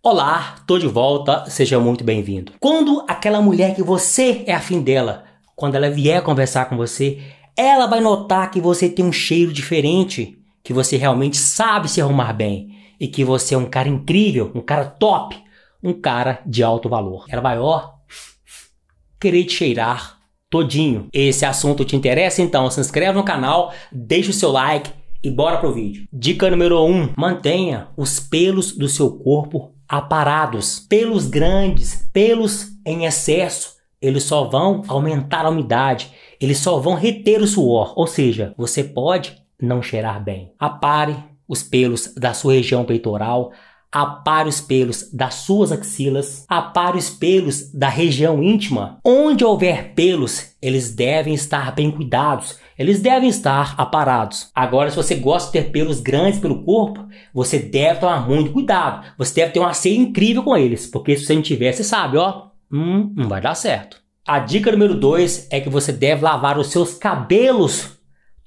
Olá, tô de volta, seja muito bem-vindo. Quando aquela mulher que você é afim dela, quando ela vier conversar com você, ela vai notar que você tem um cheiro diferente, que você realmente sabe se arrumar bem e que você é um cara incrível, um cara top, um cara de alto valor. Ela vai, ó, querer te cheirar todinho. Esse assunto te interessa? Então se inscreve no canal, deixa o seu like e bora pro vídeo. Dica número 1: um, mantenha os pelos do seu corpo aparados pelos grandes, pelos em excesso, eles só vão aumentar a umidade, eles só vão reter o suor, ou seja, você pode não cheirar bem. Apare os pelos da sua região peitoral, apare os pelos das suas axilas, apare os pelos da região íntima. Onde houver pelos, eles devem estar bem cuidados, eles devem estar aparados. Agora, se você gosta de ter pelos grandes pelo corpo, você deve tomar muito cuidado, você deve ter uma ceia incrível com eles, porque se você não tiver, você sabe, ó, hum, não vai dar certo. A dica número 2 é que você deve lavar os seus cabelos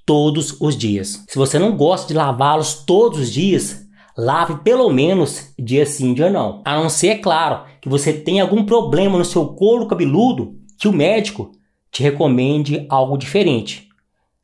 todos os dias. Se você não gosta de lavá-los todos os dias, Lave pelo menos dia sim, dia não. A não ser, é claro, que você tenha algum problema no seu couro cabeludo que o médico te recomende algo diferente.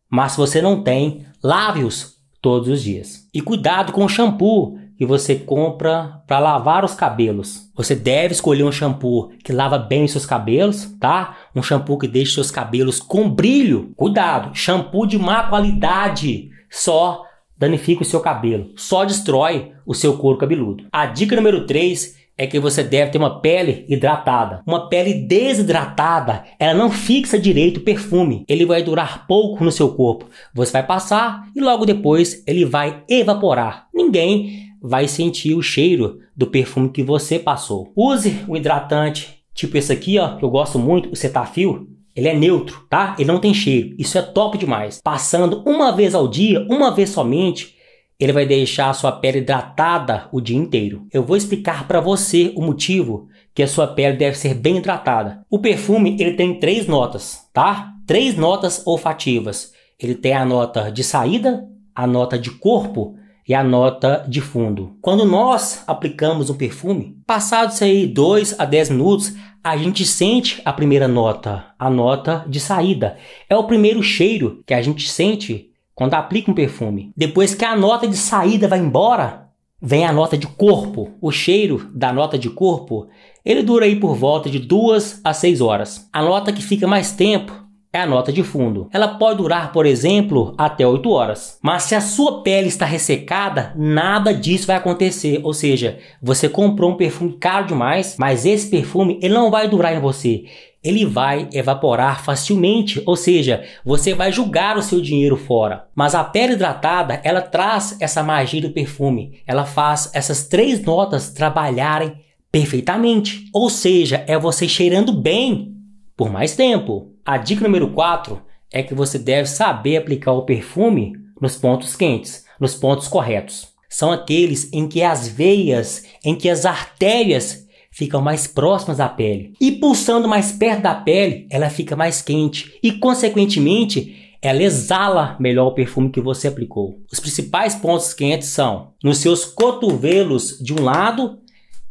Mas se você não tem, lave-os todos os dias. E cuidado com o shampoo que você compra para lavar os cabelos. Você deve escolher um shampoo que lava bem seus cabelos, tá? Um shampoo que deixe seus cabelos com brilho. Cuidado, shampoo de má qualidade só danifica o seu cabelo, só destrói o seu couro cabeludo. A dica número 3 é que você deve ter uma pele hidratada. Uma pele desidratada, ela não fixa direito o perfume. Ele vai durar pouco no seu corpo. Você vai passar e logo depois ele vai evaporar. Ninguém vai sentir o cheiro do perfume que você passou. Use um hidratante tipo esse aqui, ó, que eu gosto muito, o Cetaphil ele é neutro, tá? Ele não tem cheiro. Isso é top demais. Passando uma vez ao dia, uma vez somente, ele vai deixar a sua pele hidratada o dia inteiro. Eu vou explicar para você o motivo que a sua pele deve ser bem hidratada. O perfume ele tem três notas, tá? Três notas olfativas. Ele tem a nota de saída, a nota de corpo e a nota de fundo. Quando nós aplicamos um perfume, passados aí 2 a 10 minutos, a gente sente a primeira nota, a nota de saída. É o primeiro cheiro que a gente sente quando aplica um perfume. Depois que a nota de saída vai embora, vem a nota de corpo. O cheiro da nota de corpo, ele dura aí por volta de 2 a 6 horas. A nota que fica mais tempo é a nota de fundo. Ela pode durar, por exemplo, até 8 horas. Mas se a sua pele está ressecada, nada disso vai acontecer. Ou seja, você comprou um perfume caro demais, mas esse perfume ele não vai durar em você. Ele vai evaporar facilmente, ou seja, você vai jogar o seu dinheiro fora. Mas a pele hidratada, ela traz essa magia do perfume. Ela faz essas três notas trabalharem perfeitamente. Ou seja, é você cheirando bem por mais tempo. A dica número 4 é que você deve saber aplicar o perfume nos pontos quentes, nos pontos corretos. São aqueles em que as veias, em que as artérias ficam mais próximas da pele. E pulsando mais perto da pele, ela fica mais quente e, consequentemente, ela exala melhor o perfume que você aplicou. Os principais pontos quentes são nos seus cotovelos de um lado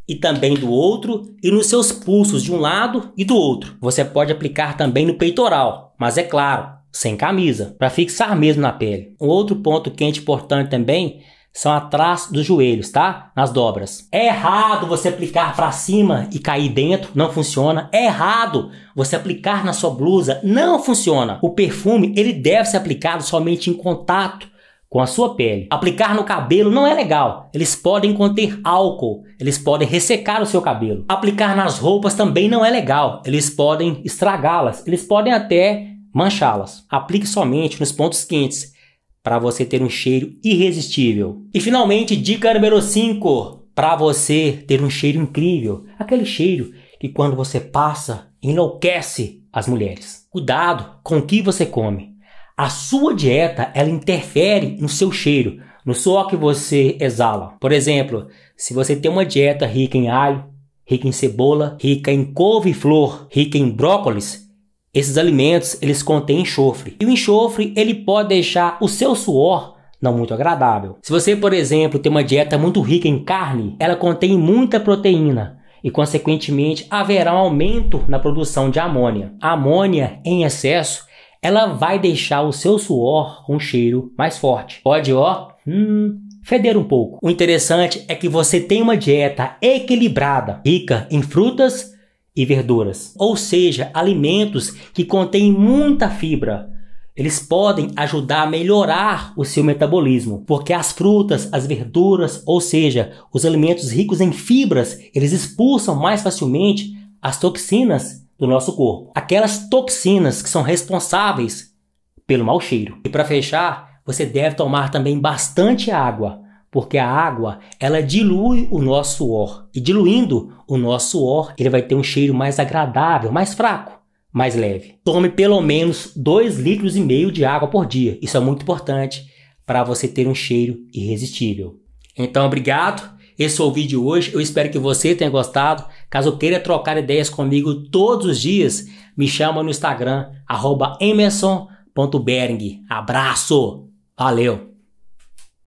e também do outro e nos seus pulsos de um lado e do outro. Você pode aplicar também no peitoral, mas é claro, sem camisa, para fixar mesmo na pele. Um outro ponto quente importante também são atrás dos joelhos, tá? Nas dobras. É errado você aplicar para cima e cair dentro, não funciona. É errado você aplicar na sua blusa, não funciona. O perfume, ele deve ser aplicado somente em contato com a sua pele. Aplicar no cabelo não é legal. Eles podem conter álcool, eles podem ressecar o seu cabelo. Aplicar nas roupas também não é legal. Eles podem estragá-las, eles podem até manchá-las. Aplique somente nos pontos quentes para você ter um cheiro irresistível. E finalmente, dica número 5, para você ter um cheiro incrível, aquele cheiro que quando você passa enlouquece as mulheres. Cuidado com o que você come. A sua dieta, ela interfere no seu cheiro, no suor que você exala. Por exemplo, se você tem uma dieta rica em alho, rica em cebola, rica em couve-flor, rica em brócolis, esses alimentos, eles contêm enxofre. E o enxofre, ele pode deixar o seu suor não muito agradável. Se você, por exemplo, tem uma dieta muito rica em carne, ela contém muita proteína e, consequentemente, haverá um aumento na produção de amônia. A amônia em excesso ela vai deixar o seu suor com um cheiro mais forte. Pode, ó, hum, feder um pouco. O interessante é que você tem uma dieta equilibrada, rica em frutas e verduras, ou seja, alimentos que contêm muita fibra. Eles podem ajudar a melhorar o seu metabolismo, porque as frutas, as verduras, ou seja, os alimentos ricos em fibras, eles expulsam mais facilmente as toxinas do nosso corpo. Aquelas toxinas que são responsáveis pelo mau cheiro. E para fechar, você deve tomar também bastante água, porque a água, ela dilui o nosso suor. E diluindo o nosso suor, ele vai ter um cheiro mais agradável, mais fraco, mais leve. Tome pelo menos 2 litros e meio de água por dia. Isso é muito importante para você ter um cheiro irresistível. Então, obrigado esse foi o vídeo hoje. Eu espero que você tenha gostado. Caso queira trocar ideias comigo todos os dias, me chama no Instagram, emerson.bering. Abraço! Valeu!